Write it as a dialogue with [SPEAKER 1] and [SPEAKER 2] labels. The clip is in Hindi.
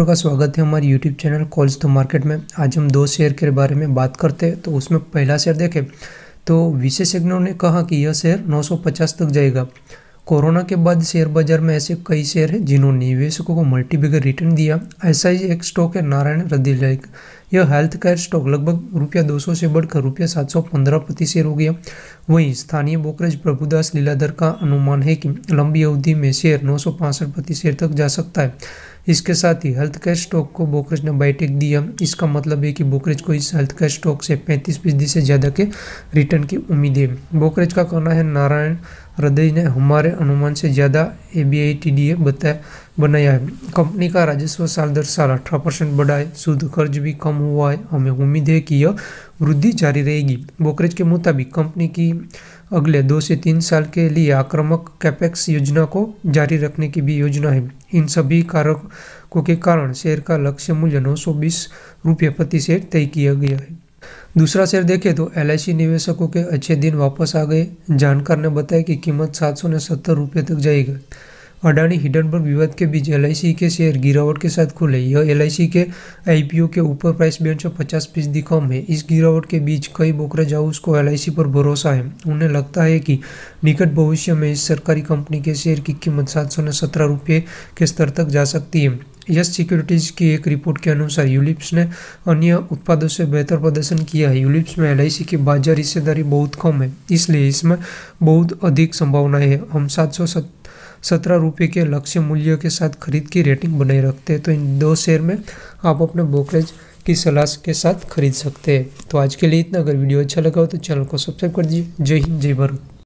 [SPEAKER 1] दोस्तों का स्वागत है हमारे YouTube channel calls to market में आज हम दो शेयर के बारे में बात करते हैं तो उसमें पहला शेयर देखें तो विशेषज्ञों ने कहा कि यह शेयर 950 तक जाएगा कोरोना के बाद शेयर बाजार में ऐसे कई शेयर हैं जिन्होंने निवेशकों को मल्टीबिगर रिटर्न दिया ऐसा ही एक स्टॉक है नारायण हृदय यह हेल्थ केयर स्टॉक लगभग रुपया दो से बढ़कर रुपया सात प्रति शेयर हो गया वहीं स्थानीय ब्रोकरेज प्रभुदास लीलाधर का अनुमान है कि लंबी अवधि में शेयर नौ प्रति शेयर तक जा सकता है इसके साथ ही हेल्थ केयर स्टॉक को ब्रोकरेज ने बाईटेक दिया इसका मतलब है कि ब्रोकरेज को इस हेल्थ केयर स्टॉक से 35 फीसदी से ज़्यादा के रिटर्न की उम्मीद है ब्रोकरेज का कहना है नारायण हृदय ने हमारे अनुमान से ज़्यादा A B I T D A बताया बनाया है कंपनी का राजस्व साल दर साल अठारह परसेंट बढ़ा है शुद्ध खर्च भी कम हुआ है हमें उम्मीद है कि यह वृद्धि जारी रहेगी ब्रोकरेज के मुताबिक कंपनी की अगले दो से तीन साल के लिए आक्रामक कैपेक्स योजना को जारी रखने की भी योजना है इन सभी कारकों के कारण शेयर का लक्ष्य मूल्य नौ सौ बीस रुपये प्रति शेयर तय किया गया है दूसरा शेयर देखें तो एल निवेशकों के अच्छे दिन वापस आ गए जानकार ने बताया कि कीमत सात सौ सत्तर रुपये तक जाएगी अडानी हिडनबर्ग विवाद के बीच एल के शेयर गिरावट के साथ खुले यह एल के आई के ऊपर प्राइस बेन से पचास फीसदी कम है इस गिरावट के बीच कई ब्रोकरेज हाउस को एल पर भरोसा है उन्हें लगता है कि निकट भविष्य में इस सरकारी कंपनी के शेयर की कीमत सात सौ सत्रह रुपये के स्तर तक जा सकती है यस सिक्योरिटीज़ की एक रिपोर्ट के अनुसार यूलिप्स ने अन्य उत्पादों से बेहतर प्रदर्शन किया है यूलिप्स में एल की बाजार हिस्सेदारी बहुत कम है इसलिए इसमें बहुत अधिक संभावनाएं हैं हम सात सौ सत्रह रुपये के लक्ष्य मूल्य के साथ खरीद की रेटिंग बनाए रखते हैं तो इन दो शेयर में आप अपने ब्रोकरेज की सलाह के साथ खरीद सकते हैं तो आज के लिए इतना अगर वीडियो अच्छा लगा हो तो चैनल को सब्सक्राइब कर दीजिए जय हिंद जय भारत